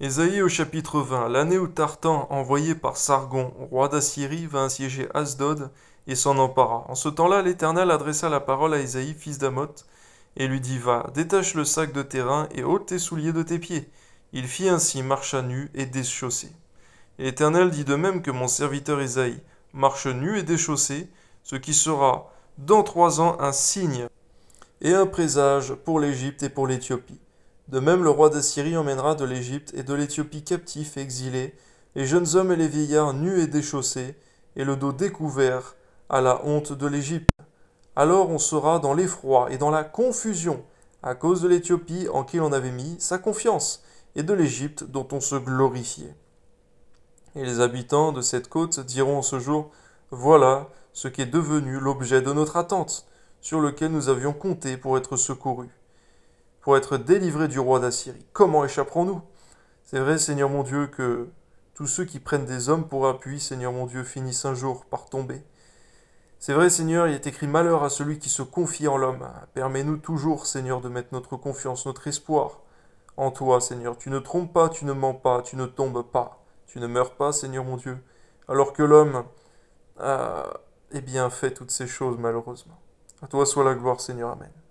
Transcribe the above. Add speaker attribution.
Speaker 1: Esaïe au chapitre 20 L'année où Tartan, envoyé par Sargon, roi d'Assyrie, vint assiéger Asdod et s'en empara. En ce temps-là, l'Éternel adressa la parole à isaïe fils d'Amoth, et lui dit Va, détache le sac de terrain et ôte tes souliers de tes pieds. Il fit ainsi, marcha nu et déchaussé. L'Éternel dit de même que mon serviteur isaïe marche nu et déchaussé, ce qui sera dans trois ans un signe et un présage pour l'Égypte et pour l'Éthiopie. De même, le roi d'Assyrie emmènera de l'Égypte et de l'Éthiopie captifs et exilés, les jeunes hommes et les vieillards nus et déchaussés, et le dos découvert, à la honte de l'Égypte. Alors on sera dans l'effroi et dans la confusion, à cause de l'Éthiopie en qui l'on avait mis sa confiance, et de l'Égypte dont on se glorifiait. Et les habitants de cette côte diront en ce jour, Voilà ce qui est devenu l'objet de notre attente, sur lequel nous avions compté pour être secourus pour être délivrés du roi d'Assyrie. Comment échapperons-nous C'est vrai, Seigneur mon Dieu, que tous ceux qui prennent des hommes pour appui, Seigneur mon Dieu, finissent un jour par tomber. C'est vrai, Seigneur, il est écrit malheur à celui qui se confie en l'homme. Permets-nous toujours, Seigneur, de mettre notre confiance, notre espoir en toi, Seigneur. Tu ne trompes pas, tu ne mens pas, tu ne tombes pas, tu ne meurs pas, Seigneur mon Dieu. Alors que l'homme a, eh bien, fait toutes ces choses, malheureusement. À toi soit la gloire, Seigneur. Amen.